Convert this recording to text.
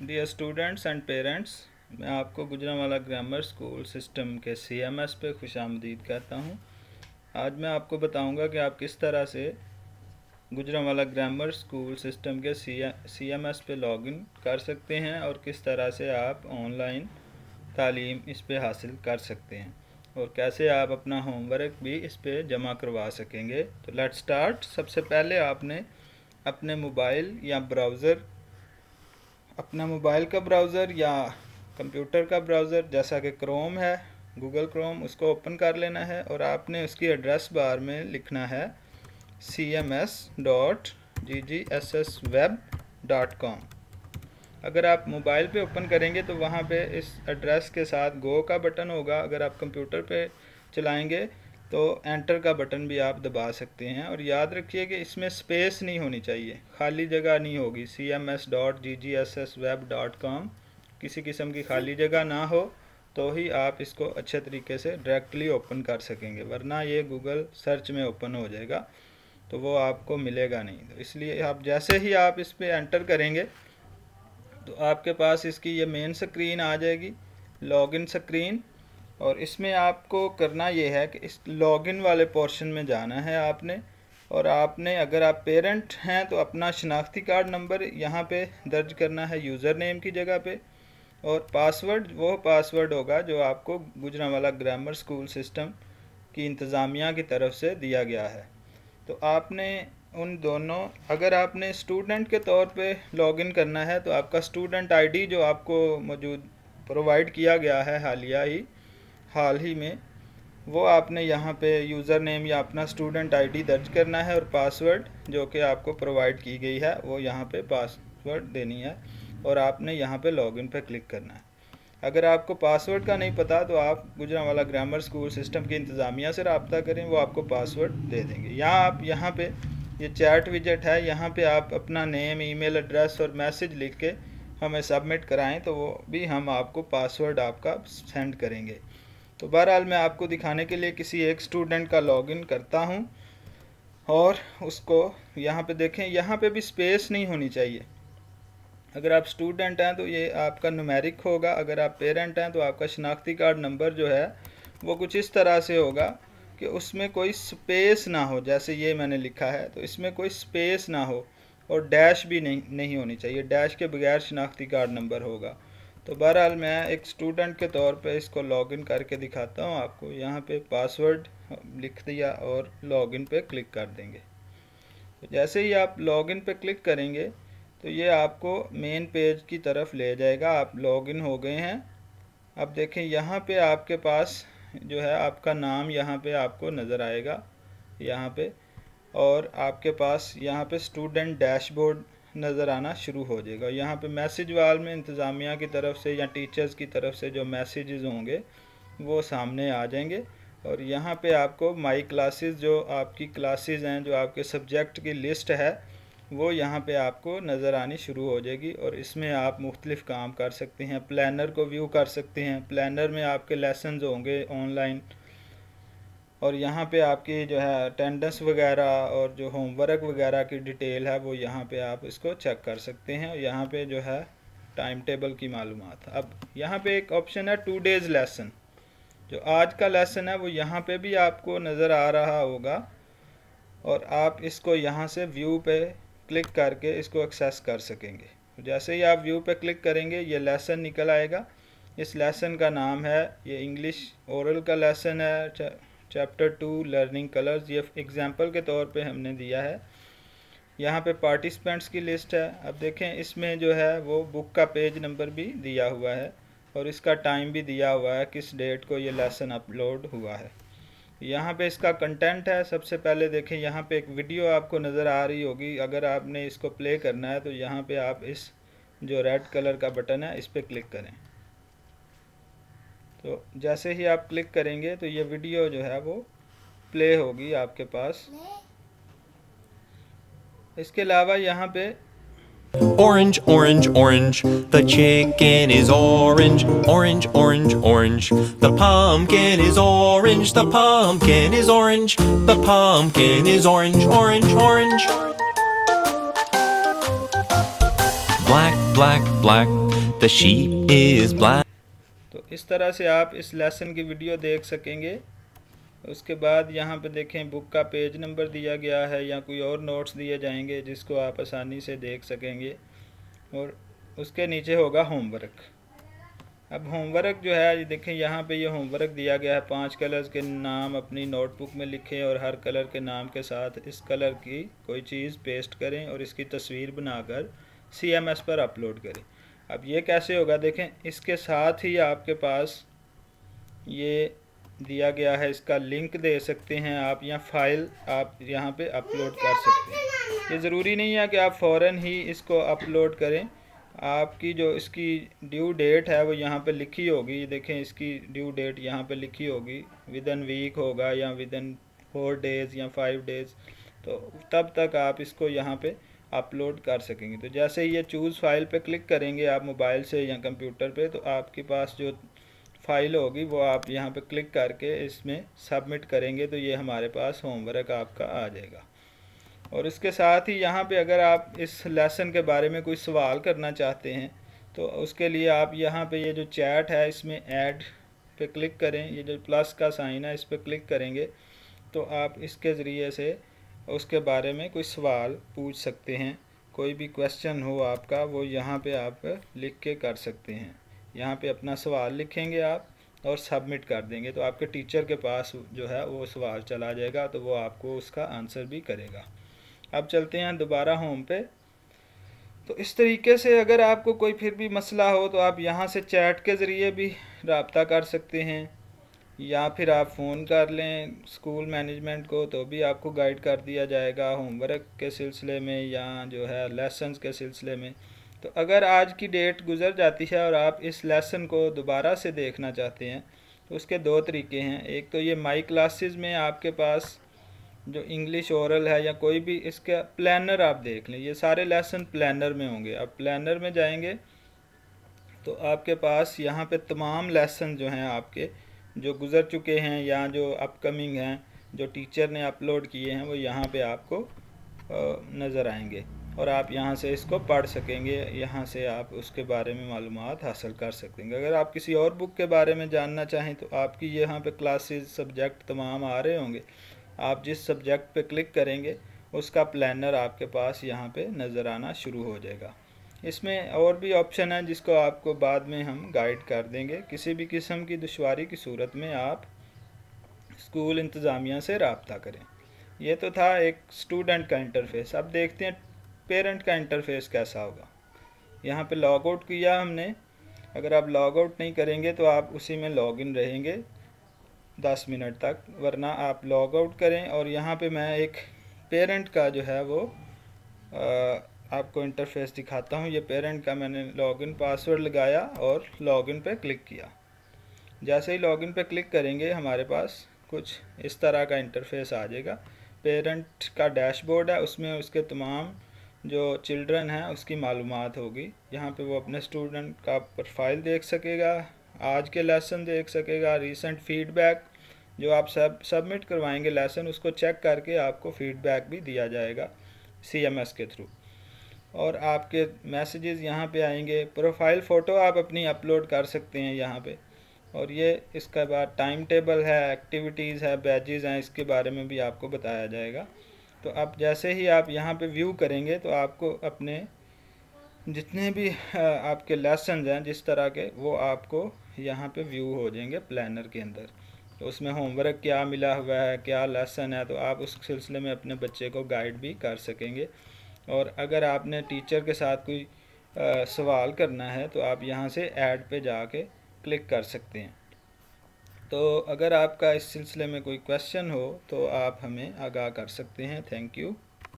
Dear students and parents मैं आपको Gujranwala grammar school system के सीएमएस पे खुश आमदीद कहता हूँ आज मैं आपको बताऊँगा कि आप किस तरह से गुजरावाला ग्रामर स्कूल सिस्टम के सी एम एस पे लॉगिन कर सकते हैं और किस तरह से आप ऑनलाइन तालीम इस पर हासिल कर सकते हैं और कैसे आप अपना होमवर्क भी इस पर जमा करवा सकेंगे तो लेट स्टार्ट सबसे पहले आपने अपने मोबाइल या ब्राउज़र अपना मोबाइल का ब्राउज़र या कंप्यूटर का ब्राउज़र जैसा कि क्रोम है गूगल क्रोम उसको ओपन कर लेना है और आपने उसकी एड्रेस बार में लिखना है C M S dot G G S S web dot com अगर आप मोबाइल पे ओपन करेंगे तो वहाँ पे इस एड्रेस के साथ गो का बटन होगा अगर आप कंप्यूटर पे चलाएंगे तो एंटर का बटन भी आप दबा सकते हैं और याद रखिए कि इसमें स्पेस नहीं होनी चाहिए खाली जगह नहीं होगी C M S dot G G S S web dot com किसी किस्म की खाली जगह ना हो तो ही आप इसको अच्छे तरीके से डायरेक्टली ओपन कर सकेंगे वरना ये गूगल सर्च में ओपन हो जाएगा तो वो आपको मिलेगा नहीं तो इसलिए आप जैसे ही आप इस पर एंटर करेंगे तो आपके पास इसकी ये मेन स्क्रीन आ जाएगी लॉगिन स्क्रीन और इसमें आपको करना ये है कि इस लॉगिन वाले पोर्शन में जाना है आपने और आपने अगर आप पेरेंट हैं तो अपना शनाख्ती कार्ड नंबर यहाँ पे दर्ज करना है यूज़र नेम की जगह पे और पासवर्ड वो पासवर्ड होगा जो आपको गुजरावाला ग्रामर स्कूल सिस्टम की इंतज़ामिया की तरफ से दिया गया है तो आपने उन दोनों अगर आपने स्टूडेंट के तौर पे लॉगिन करना है तो आपका स्टूडेंट आईडी जो आपको मौजूद प्रोवाइड किया गया है हालिया ही हाल ही में वो आपने यहाँ पे यूज़र नेम या अपना स्टूडेंट आईडी दर्ज करना है और पासवर्ड जो कि आपको प्रोवाइड की गई है वो यहाँ पे पासवर्ड देनी है और आपने यहाँ पे लॉगिन पर क्लिक करना है अगर आपको पासवर्ड का नहीं पता तो आप गुजरावाला ग्रामर स्कूल सिस्टम की इंतज़ामिया से रबता करें वो आपको पासवर्ड दे देंगे यहाँ आप यहाँ पर ये चैट विजट है यहाँ पर आप अपना नेम ई एड्रेस और मैसेज लिख के हमें सबमिट कराएँ तो वो भी हम आपको पासवर्ड आपका सेंड करेंगे तो बहरहाल मैं आपको दिखाने के लिए किसी एक स्टूडेंट का लॉगिन करता हूँ और उसको यहाँ पे देखें यहाँ पे भी स्पेस नहीं होनी चाहिए अगर आप स्टूडेंट हैं तो ये आपका नुमेरिक होगा अगर आप पेरेंट हैं तो आपका शनाख्ती कार्ड नंबर जो है वो कुछ इस तरह से होगा कि उसमें कोई स्पेस ना हो जैसे ये मैंने लिखा है तो इसमें कोई स्पेस ना हो और डैश भी नहीं नहीं होनी चाहिए डैश के बगैर शनाख्ती कार्ड नंबर होगा तो बहरहाल मैं एक स्टूडेंट के तौर पे इसको लॉगिन करके दिखाता हूँ आपको यहाँ पे पासवर्ड लिख दिया और लॉगिन पे क्लिक कर देंगे तो जैसे ही आप लॉगिन पे क्लिक करेंगे तो ये आपको मेन पेज की तरफ ले जाएगा आप लॉगिन हो गए हैं अब देखें यहाँ पे आपके पास जो है आपका नाम यहाँ पे आपको नज़र आएगा यहाँ पे और आपके पास यहाँ पे स्टूडेंट डैशबोर्ड नज़र आना शुरू हो जाएगा यहाँ पे मैसेज वाल में इंतज़ामिया की तरफ से या टीचर्स की तरफ से जो मैसेजेस होंगे वो सामने आ जाएंगे और यहाँ पे आपको माई क्लासेस जो आपकी क्लासेस हैं जो आपके सब्जेक्ट की लिस्ट है वो यहाँ पे आपको नज़र आनी शुरू हो जाएगी और इसमें आप मुख्तलिफ काम कर सकते हैं प्लानर को व्यू कर सकते हैं प्लानर में आपके लेसन होंगे ऑनलाइन और यहाँ पे आपकी जो है अटेंडेंस वगैरह और जो होमवर्क वगैरह की डिटेल है वो यहाँ पे आप इसको चेक कर सकते हैं और यहाँ पे जो है टाइम टेबल की मालूम अब यहाँ पे एक ऑप्शन है टू डेज़ लेसन जो आज का लेसन है वो यहाँ पे भी आपको नज़र आ रहा होगा और आप इसको यहाँ से व्यू पे क्लिक करके इसको एक्सेस कर सकेंगे जैसे ही आप व्यू पे क्लिक करेंगे ये लेसन निकल आएगा इस लेसन का नाम है ये इंग्लिश ओरल का लेसन है चैप्टर टू लर्निंग कलर्स ये एग्ज़ाम्पल के तौर पे हमने दिया है यहाँ पे पार्टिसिपेंट्स की लिस्ट है अब देखें इसमें जो है वो बुक का पेज नंबर भी दिया हुआ है और इसका टाइम भी दिया हुआ है किस डेट को ये लेसन अपलोड हुआ है यहाँ पे इसका कंटेंट है सबसे पहले देखें यहाँ पे एक वीडियो आपको नज़र आ रही होगी अगर आपने इसको प्ले करना है तो यहाँ पे आप इस जो रेड कलर का बटन है इस पर क्लिक करें तो जैसे ही आप क्लिक करेंगे तो ये वीडियो जो है वो प्ले होगी आपके पास इसके अलावा यहाँ पे Orange, orange, orange. The chicken is orange, orange, orange, orange. The pumpkin is orange, the pumpkin is orange. The pumpkin is orange, orange, orange. Black, black, black. The sheep is black. इस तरह से आप इस lesson की video देख सकेंगे उसके बाद यहाँ पे देखें बुक का पेज नंबर दिया गया है या कोई और नोट्स दिए जाएंगे जिसको आप आसानी से देख सकेंगे और उसके नीचे होगा होमवर्क अब होमवर्क जो है ये देखें यहाँ पे ये होमवर्क दिया गया है पांच कलर्स के नाम अपनी नोटबुक में लिखें और हर कलर के नाम के साथ इस कलर की कोई चीज़ पेस्ट करें और इसकी तस्वीर बनाकर सी एम एस पर अपलोड करें अब ये कैसे होगा देखें इसके साथ ही आपके पास ये दिया गया है इसका लिंक दे सकते हैं आप या फाइल आप यहाँ पे अपलोड कर सकते हैं ये ज़रूरी नहीं है कि आप फ़ौर ही इसको अपलोड करें आपकी जो इसकी ड्यू डेट है वो यहाँ पे लिखी होगी देखें इसकी ड्यू डेट यहाँ पे लिखी होगी विद इन वीक होगा या विद इन फोर डेज़ या फाइव डेज़ तो तब तक आप इसको यहाँ पे अपलोड कर सकेंगे तो जैसे ये चूज़ फाइल पे क्लिक करेंगे आप मोबाइल से या कंप्यूटर पे तो आपके पास जो फाइल होगी वो आप यहाँ पे क्लिक करके इसमें सबमिट करेंगे तो ये हमारे पास होमवर्क आपका आ जाएगा और इसके साथ ही यहाँ पे अगर आप इस लेसन के बारे में कोई सवाल करना चाहते हैं तो उसके लिए आप यहाँ पर ये जो चैट है इसमें ऐड पे क्लिक करें ये जो प्लस का साइन है इस पर क्लिक करेंगे तो आप इसके ज़रिए से उसके बारे में कोई सवाल पूछ सकते हैं कोई भी क्वेश्चन हो आपका वो यहाँ पे आप लिख के कर सकते हैं यहाँ पे अपना सवाल लिखेंगे आप और सबमिट कर देंगे तो आपके टीचर के पास जो है वो सवाल चला जाएगा तो वो आपको उसका आंसर भी करेगा अब चलते हैं दोबारा होम पे तो इस तरीके से अगर आपको कोई फिर भी मसला हो तो आप यहाँ से चैट के ज़रिए भी रबता कर सकते हैं या फिर आप फ़ोन कर लें स्कूल मैनेजमेंट को तो भी आपको गाइड कर दिया जाएगा होमवर्क के सिलसिले में या जो है लेसन्स के सिलसिले में तो अगर आज की डेट गुजर जाती है और आप इस लेसन को दोबारा से देखना चाहते हैं तो उसके दो तरीके हैं एक तो ये माई क्लासेस में आपके पास जो इंग्लिश औरल है या कोई भी इसका प्लानर आप देख लें ये सारे लेसन प्लानर में होंगे आप प्लानर में जाएंगे तो आपके पास यहाँ पे तमाम लेसन जो हैं आपके जो गुज़र चुके हैं या जो अपकमिंग हैं जो टीचर ने अपलोड किए हैं वो यहाँ पे आपको नज़र आएंगे और आप यहाँ से इसको पढ़ सकेंगे यहाँ से आप उसके बारे में मालूम हासिल कर सकेंगे अगर आप किसी और बुक के बारे में जानना चाहें तो आपकी यहाँ पे क्लासेस सब्जेक्ट तमाम आ रहे होंगे आप जिस सब्जेक्ट पे क्लिक करेंगे उसका प्लानर आपके पास यहाँ पे नज़र आना शुरू हो जाएगा इसमें और भी ऑप्शन है जिसको आपको बाद में हम गाइड कर देंगे किसी भी किस्म की दुशारी की सूरत में आप स्कूल इंतज़ामिया से रबता करें ये तो था एक स्टूडेंट का इंटरफेस अब देखते हैं पेरेंट का इंटरफेस कैसा होगा यहाँ पे लॉग आउट किया हमने अगर आप लॉग आउट नहीं करेंगे तो आप उसी में लॉग इन रहेंगे दस मिनट तक वरना आप लॉग आउट करें और यहाँ पे मैं एक पेरेंट का जो है वो आ, आपको इंटरफेस दिखाता हूँ ये पेरेंट का मैंने लॉगिन पासवर्ड लगाया और लॉगिन पे क्लिक किया जैसे ही लॉगिन पे क्लिक करेंगे हमारे पास कुछ इस तरह का इंटरफेस आ जाएगा पेरेंट का डैशबोर्ड है उसमें उसके तमाम जो चिल्ड्रन हैं उसकी मालूम होगी यहाँ पे वो अपने स्टूडेंट का प्रोफाइल देख सकेगा आज के लेसन देख सकेगा रीसेंट फीडबैक जो आप सब सबमिट करवाएंगे लेसन उसको चेक करके आपको फीडबैक भी दिया जाएगा सी के थ्रू और आपके मैसेजेस यहाँ पे आएंगे प्रोफाइल फ़ोटो आप अपनी अपलोड कर सकते हैं यहाँ पे और ये इसके बाद टाइम टेबल है एक्टिविटीज़ है बैजेस हैं इसके बारे में भी आपको बताया जाएगा तो आप जैसे ही आप यहाँ पे व्यू करेंगे तो आपको अपने जितने भी आपके लेसन हैं जिस तरह के वो आपको यहाँ पे व्यू हो जाएंगे प्लानर के अंदर तो उसमें होमवर्क क्या मिला हुआ है क्या लेसन है तो आप उस सिलसिले में अपने बच्चे को गाइड भी कर सकेंगे और अगर आपने टीचर के साथ कोई आ, सवाल करना है तो आप यहाँ से ऐड पे जाके क्लिक कर सकते हैं तो अगर आपका इस सिलसिले में कोई क्वेश्चन हो तो आप हमें आगाह कर सकते हैं थैंक यू